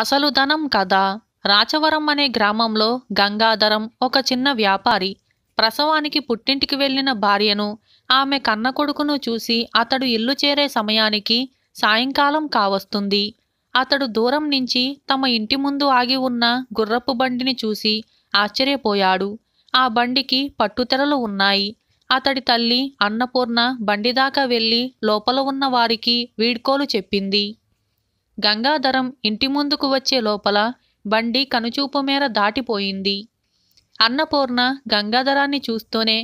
అసలు ధనం కదా రాచవరం అనే గ్రామంలో గంగాధరం ఒక చిన్న వ్యాపారి ప్రసవానికి పుట్టింటికి వెళ్లిన భార్యను ఆమె కన్న కొడుకును చూసి అతడు ఇల్లు చేరే సమయానికి సాయంకాలం కావస్తుంది అతడు దూరం నుంచి తమ ఇంటి ముందు ఆగి ఉన్న గుర్రపు బండిని చూసి ఆశ్చర్యపోయాడు ఆ బండికి పట్టుతెరలు ఉన్నాయి అతడి తల్లి అన్నపూర్ణ బండిదాకా వెళ్ళి లోపల ఉన్న వారికి వీడ్కోలు చెప్పింది గంగాధరం ఇంటి ముందుకు వచ్చే లోపల బండి కనుచూపు మేర దాటిపోయింది అన్నపూర్ణ గంగాధరాన్ని చూస్తూనే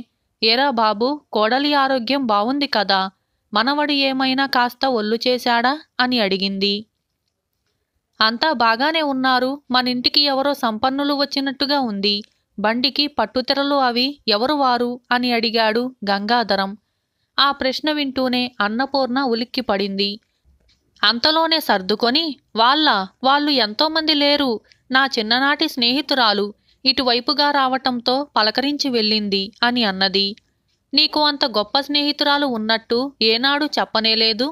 ఏరా బాబు కోడలి ఆరోగ్యం బావుంది కదా మనవడు ఏమైనా కాస్త ఒళ్ళు చేశాడా అని అడిగింది అంతా బాగానే ఉన్నారు మన ఇంటికి ఎవరో సంపన్నులు వచ్చినట్టుగా ఉంది బండికి పట్టుతెరలు అవి ఎవరు వారు అని అడిగాడు గంగాధరం ఆ ప్రశ్న వింటూనే అన్నపూర్ణ ఉలిక్కిపడింది అంతలోనే సర్దుకొని వాళ్ళ వాళ్ళు ఎంతోమంది లేరు నా చిన్ననాటి స్నేహితురాలు ఇటువైపుగా రావటంతో పలకరించి వెళ్ళింది అని అన్నది నీకు అంత గొప్ప స్నేహితురాలు ఉన్నట్టు ఏనాడు చెప్పనేలేదు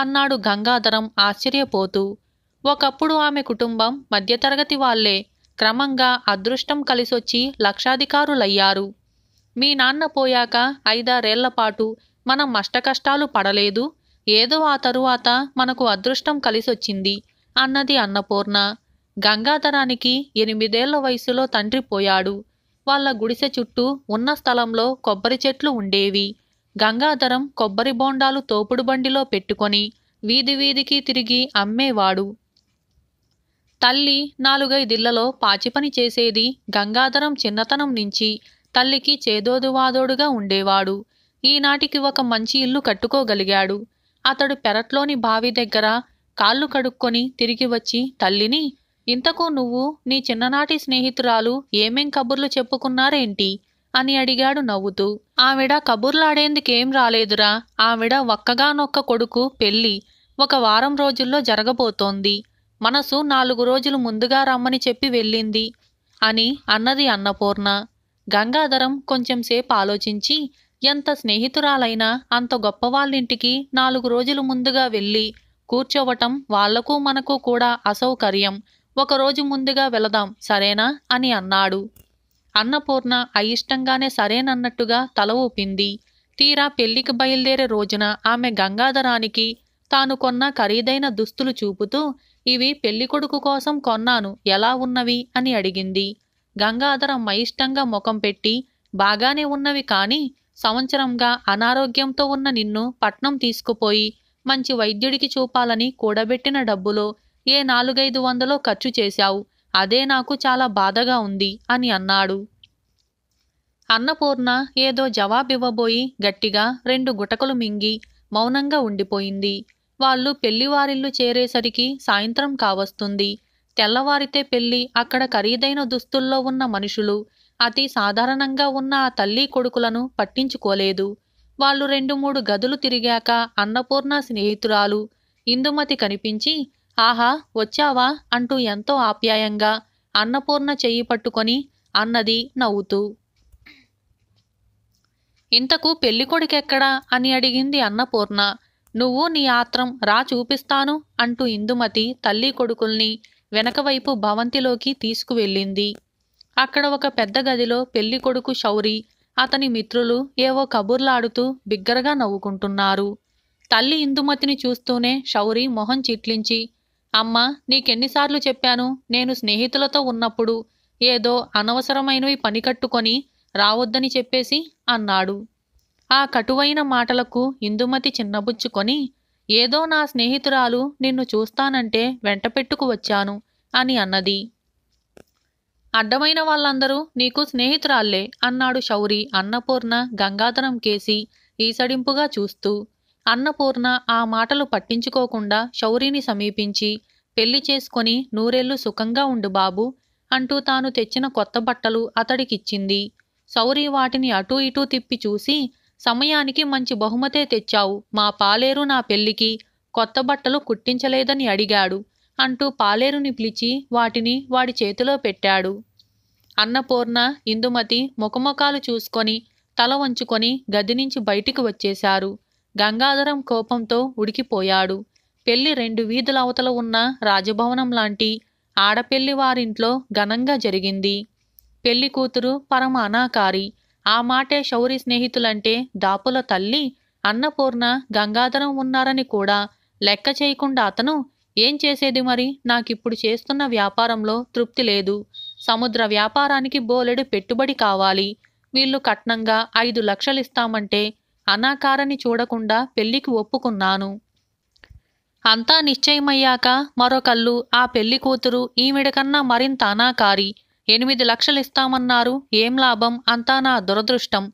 అన్నాడు గంగాధరం ఆశ్చర్యపోతూ ఒకప్పుడు ఆమె కుటుంబం మధ్యతరగతి వాళ్లే క్రమంగా అదృష్టం కలిసొచ్చి లక్షాధికారులయ్యారు మీ నాన్న పోయాక ఐదారేళ్లపాటు మనం అష్టకష్టాలు పడలేదు ఏదో ఆ తరువాత మనకు అదృష్టం కలిసొచ్చింది అన్నది అన్నపూర్ణ గంగాధరానికి ఎనిమిదేళ్ల వయసులో తండ్రి పోయాడు వాళ్ళ గుడిసె చుట్టూ ఉన్న స్థలంలో కొబ్బరి చెట్లు ఉండేవి గంగాధరం కొబ్బరి బోండాలు తోపుడు బండిలో పెట్టుకొని వీధి వీధికి తిరిగి అమ్మేవాడు తల్లి నాలుగైదిళ్లలో పాచిపని చేసేది గంగాధరం చిన్నతనం నుంచి తల్లికి చేదోదువాదోడుగా ఉండేవాడు ఈనాటికి ఒక మంచి ఇల్లు కట్టుకోగలిగాడు అతడు పెరట్లోని బావి దగ్గర కాళ్ళు కడుక్కొని తిరిగి వచ్చి తల్లిని ఇంతకు నువ్వు నీ చిన్ననాటి స్నేహితురాలు ఏమేం కబుర్లు చెప్పుకున్నారేంటి అని అడిగాడు నవ్వుతూ ఆవిడ కబుర్లాడేందుకేం రాలేదురా ఆవిడ ఒక్కగానొక్క కొడుకు పెళ్ళి ఒక వారం రోజుల్లో జరగబోతోంది మనసు నాలుగు రోజులు ముందుగా రమ్మని చెప్పి వెళ్ళింది అని అన్నది అన్నపూర్ణ గంగాధరం కొంచెంసేపు ఆలోచించి ఎంత స్నేహితురాలైనా అంత గొప్పవాళ్ళింటికి నాలుగు రోజులు ముందుగా వెళ్ళి కూర్చోవటం వాళ్లకు మనకు కూడా అసౌకర్యం ఒకరోజు ముందుగా వెళదాం సరేనా అని అన్నాడు అన్నపూర్ణ అయిష్టంగానే సరేనన్నట్టుగా తల ఊపింది తీరా పెళ్లికి బయలుదేరే రోజున ఆమె గంగాధరానికి తాను కొన్న ఖరీదైన దుస్తులు చూపుతూ ఇవి పెళ్లికొడుకు కోసం కొన్నాను ఎలా ఉన్నవి అని అడిగింది గంగాధరం అయిష్టంగా ముఖం పెట్టి బాగానే ఉన్నవి కానీ సంవత్సరంగా అనారోగ్యంతో ఉన్న నిన్ను పట్నం తీసుకుపోయి మంచి వైద్యుడికి చూపాలని కూడబెట్టిన డబ్బులో ఏ నాలుగైదు వందలో ఖర్చు చేశావు అదే నాకు చాలా బాధగా ఉంది అని అన్నాడు అన్నపూర్ణ ఏదో జవాబివ్వబోయి గట్టిగా రెండు గుటకలు మింగి మౌనంగా ఉండిపోయింది వాళ్ళు పెళ్లివారిల్లు చేరేసరికి సాయంత్రం కావస్తుంది తెల్లవారితే పెళ్లి అక్కడ ఖరీదైన దుస్తుల్లో ఉన్న మనుషులు అతి సాధారణంగా ఉన్న ఆ తల్లి కొడుకులను పట్టించుకోలేదు వాళ్ళు రెండు మూడు గదులు తిరిగాక అన్నపూర్ణ స్నేహితురాలు ఇందుమతి కనిపించి ఆహా వచ్చావా అంటూ ఎంతో ఆప్యాయంగా అన్నపూర్ణ చెయ్యి పట్టుకొని అన్నది నవ్వుతూ ఇంతకు పెళ్ళికొడుకెక్కడా అని అడిగింది అన్నపూర్ణ నువ్వు నీ ఆత్రం రా చూపిస్తాను అంటూ ఇందుమతి తల్లి కొడుకుల్ని వెనకవైపు భవంతిలోకి తీసుకువెళ్ళింది అక్కడ ఒక పెద్ద గదిలో పెళ్లి కొడుకు శౌరి అతని మిత్రులు ఏవో కబుర్లాడుతూ బిగ్గరగా నవ్వుకుంటున్నారు తల్లి ఇందుమతిని చూస్తూనే శౌరి మొహం చిట్లించి అమ్మా నీకెన్నిసార్లు చెప్పాను నేను స్నేహితులతో ఉన్నప్పుడు ఏదో అనవసరమైనవి పని కట్టుకొని రావద్దని చెప్పేసి అన్నాడు ఆ కటువైన మాటలకు ఇందుమతి చిన్నబుచ్చుకొని ఏదో నా స్నేహితురాలు నిన్ను చూస్తానంటే వెంటపెట్టుకు వచ్చాను అని అన్నది అడ్డమైన వాళ్ళందరూ నీకు స్నేహితురాళ్లే అన్నాడు శౌరి అన్నపూర్ణ గంగాధరం కేసి ఈసడింపుగా చూస్తూ అన్నపూర్ణ ఆ మాటలు పట్టించుకోకుండా శౌరిని సమీపించి పెళ్లి చేసుకొని నూరేళ్లు సుఖంగా ఉండు బాబు అంటూ తాను తెచ్చిన కొత్త బట్టలు అతడికిచ్చింది శౌరి వాటిని అటూ ఇటూ తిప్పి చూసి సమయానికి మంచి బహుమతే తెచ్చావు మా పాలేరు నా పెళ్లికి కొత్త బట్టలు కుట్టించలేదని అడిగాడు అంటూ పాలేరుని పిలిచి వాటిని వాడి చేతిలో పెట్టాడు అన్నపూర్ణ ఇందుమతి ముఖముఖాలు చూసుకొని తల వంచుకొని గది నుంచి బయటికి వచ్చేశారు గంగాధరం కోపంతో ఉడికిపోయాడు పెళ్లి రెండు వీధులవతల ఉన్న రాజభవనం లాంటి ఆడపెళ్లి వారింట్లో ఘనంగా జరిగింది పెళ్లి కూతురు పరమ అనాకారి ఆ మాటే శౌరి స్నేహితులంటే దాపుల తల్లి అన్నపూర్ణ గంగాధరం ఉన్నారని కూడా లెక్క చేయకుండా అతను ఏం చేసేది మరి నాకిప్పుడు చేస్తున్న వ్యాపారంలో తృప్తి లేదు సముద్ర వ్యాపారానికి బోలెడు పెట్టుబడి కావాలి వీళ్ళు కట్నంగా ఐదు లక్షలిస్తామంటే అనాకారని చూడకుండా పెళ్లికి ఒప్పుకున్నాను అంతా నిశ్చయమయ్యాక మరొకళ్ళు ఆ పెళ్లి కూతురు ఈవిడకన్నా మరింత అనాకారి ఎనిమిది లక్షలిస్తామన్నారు ఏం లాభం అంతా నా దురదృష్టం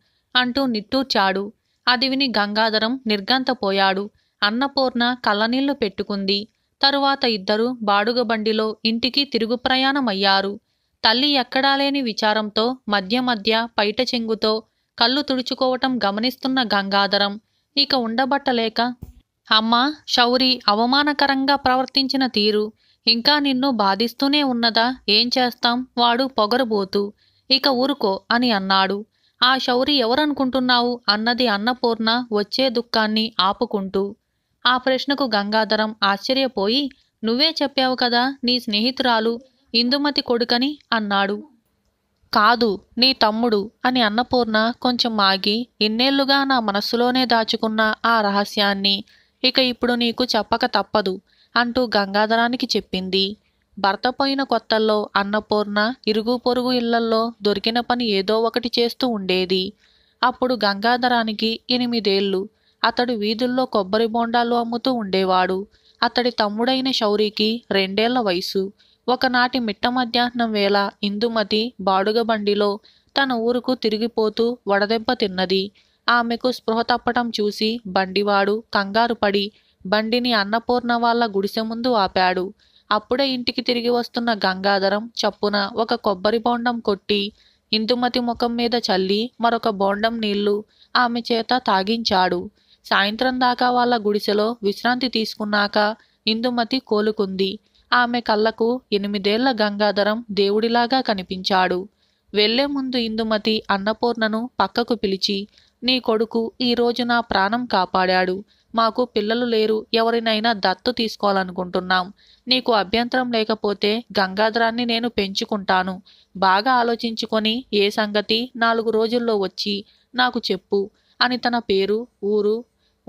అంటూ నిట్టూర్చాడు అది విని గంగాధరం నిర్గంతపోయాడు అన్నపూర్ణ కళ్ళనీళ్లు పెట్టుకుంది తరువాత ఇద్దరు బాడుగబండిలో ఇంటికి తిరుగు ప్రయాణమయ్యారు తల్లి ఎక్కడాలేని విచారంతో మధ్య మధ్య పైట చెంగుతో కళ్ళు తుడుచుకోవటం గమనిస్తున్న గంగాధరం ఇక ఉండబట్టలేక అమ్మ శౌరి అవమానకరంగా ప్రవర్తించిన తీరు ఇంకా నిన్ను బాధిస్తూనే ఉన్నదా ఏం చేస్తాం వాడు పొగరుబోతు ఇక ఊరుకో అని అన్నాడు ఆ శౌరి ఎవరనుకుంటున్నావు అన్నది అన్నపూర్ణ వచ్చే దుఃఖాన్ని ఆపుకుంటూ ఆ ప్రశ్నకు గంగాధరం ఆశ్చర్యపోయి నువ్వే చెప్పావు కదా నీ స్నేహితురాలు ఇందుమతి కొడుకని అన్నాడు కాదు నీ తమ్ముడు అని అన్నపూర్ణ కొంచెం ఆగి ఇన్నేళ్లుగా నా మనస్సులోనే దాచుకున్న ఆ రహస్యాన్ని ఇక ఇప్పుడు నీకు చెప్పక తప్పదు అంటూ గంగాధరానికి చెప్పింది భర్త పోయిన కొత్తల్లో అన్నపూర్ణ ఇరుగు పొరుగు ఇళ్లల్లో దొరికిన పని ఏదో ఒకటి చేస్తూ ఉండేది అప్పుడు గంగాధరానికి ఎనిమిదేళ్లు అతడు వీధుల్లో కొబ్బరి బోండాలు అమ్ముతూ ఉండేవాడు అతడి తమ్ముడైన శౌరికి రెండేళ్ల వయసు ఒకనాటి మిట్ట మధ్యాహ్నం వేళ ఇందుమతి బాడుగ బండిలో తన ఊరుకు తిరిగిపోతూ వడదెబ్బ తిన్నది ఆమెకు స్పృహ తప్పటం చూసి బండివాడు కంగారు పడి బండిని అన్నపూర్ణ వాళ్ళ గుడిసె ముందు ఆపాడు అప్పుడే ఇంటికి తిరిగి వస్తున్న గంగాధరం చప్పున ఒక కొబ్బరి బోండం కొట్టి ఇందుమతి ముఖం మీద చల్లి మరొక బోండం నీళ్లు ఆమె చేత తాగించాడు సాయంత్రం దాకా వాళ్ళ గుడిసెలో విశ్రాంతి తీసుకున్నాక ఇందుమతి కోలుకుంది ఆమె కళ్ళకు ఎనిమిదేళ్ల గంగాధరం దేవుడిలాగా కనిపించాడు వెళ్లే ముందు ఇందుమతి అన్నపూర్ణను పక్కకు పిలిచి నీ కొడుకు ఈరోజు నా ప్రాణం కాపాడాడు మాకు పిల్లలు లేరు ఎవరినైనా దత్తు తీసుకోవాలనుకుంటున్నాం నీకు అభ్యంతరం లేకపోతే గంగాధరాన్ని నేను పెంచుకుంటాను బాగా ఆలోచించుకొని ఏ సంగతి నాలుగు రోజుల్లో వచ్చి నాకు చెప్పు అని తన పేరు ఊరు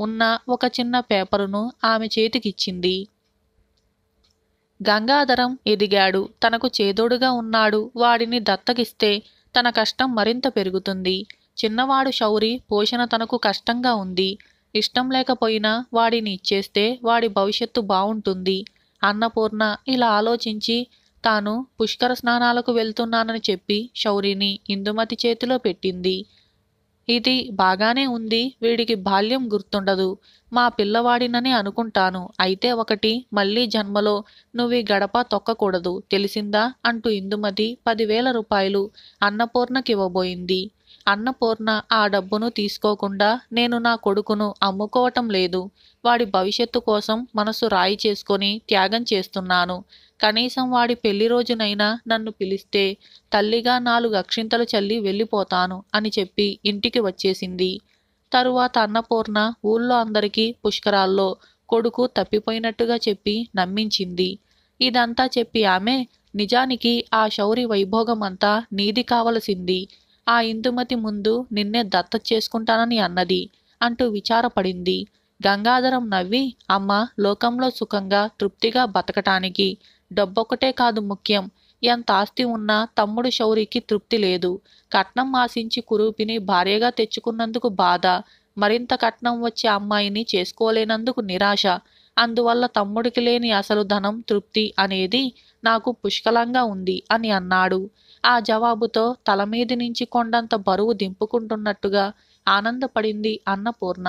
ఉన్న ఒక చిన్న పేపరును ఆమె చేతికిచ్చింది గంగాధరం ఎదిగాడు తనకు చేదోడుగా ఉన్నాడు వాడిని దత్తగిస్తే తన కష్టం మరింత పెరుగుతుంది చిన్నవాడు శౌరి పోషణ తనకు కష్టంగా ఉంది ఇష్టం లేకపోయినా వాడిని ఇచ్చేస్తే వాడి భవిష్యత్తు బావుంటుంది అన్నపూర్ణ ఇలా ఆలోచించి తాను పుష్కర స్నానాలకు వెళ్తున్నానని చెప్పి శౌరిని ఇందుమతి చేతిలో పెట్టింది ఇది బాగానే ఉంది వీడికి బాల్యం గుర్తుండదు మా పిల్లవాడినని అనుకుంటాను అయితే ఒకటి మళ్ళీ జన్మలో నువ్వు గడప తొక్కకూడదు తెలిసిందా అంటూ ఇందుమతి పదివేల రూపాయలు అన్నపూర్ణకివ్వబోయింది అన్నపూర్ణ ఆ డబ్బును తీసుకోకుండా నేను నా కొడుకును అమ్ముకోవటం లేదు వాడి భవిష్యత్తు కోసం మనసు రాయి చేసుకొని త్యాగం చేస్తున్నాను కనీసం వాడి పెళ్లి రోజునైనా నన్ను పిలిస్తే తల్లిగా నాలుగు అక్షింతలు చల్లి వెళ్ళిపోతాను అని చెప్పి ఇంటికి వచ్చేసింది తరువాత అన్నపూర్ణ ఊళ్ళో అందరికీ పుష్కరాల్లో కొడుకు తప్పిపోయినట్టుగా చెప్పి నమ్మించింది ఇదంతా చెప్పి ఆమె నిజానికి ఆ శౌరి వైభోగమంతా నీది కావలసింది ఆ ఇందుమతి ముందు నిన్నే దత్త చేసుకుంటానని అన్నది అంటూ విచారపడింది గంగాధరం నవ్వి అమ్మ లోకంలో సుఖంగా తృప్తిగా బతకటానికి డబ్బొకటే కాదు ముఖ్యం ఎంత ఆస్తి ఉన్నా తమ్ముడు శౌరికి తృప్తి లేదు కట్నం ఆశించి కురూపిని భార్యగా తెచ్చుకున్నందుకు బాధ మరింత కట్నం వచ్చే అమ్మాయిని చేసుకోలేనందుకు నిరాశ అందువల్ల తమ్ముడికి లేని అసలు ధనం తృప్తి అనేది నాకు పుష్కలంగా ఉంది అని అన్నాడు ఆ జవాబుతో తల మీది నుంచి కొండంత బరువు దింపుకుంటున్నట్టుగా ఆనందపడింది అన్నపూర్ణ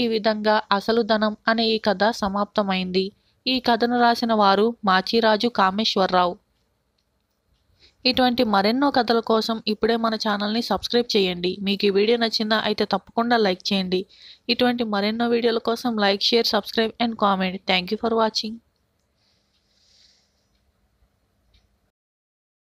ఈ విధంగా అసలు ధనం అనే ఈ కథ సమాప్తమైంది ఈ కథను రాసిన వారు మాచిరాజు కామేశ్వరరావు ఇటువంటి మరెన్నో కథల కోసం ఇప్పుడే మన ఛానల్ని సబ్స్క్రైబ్ చేయండి మీకు ఈ వీడియో నచ్చిందా అయితే తప్పకుండా లైక్ చేయండి ఇటువంటి మరెన్నో వీడియోల కోసం like share subscribe and comment thank you for watching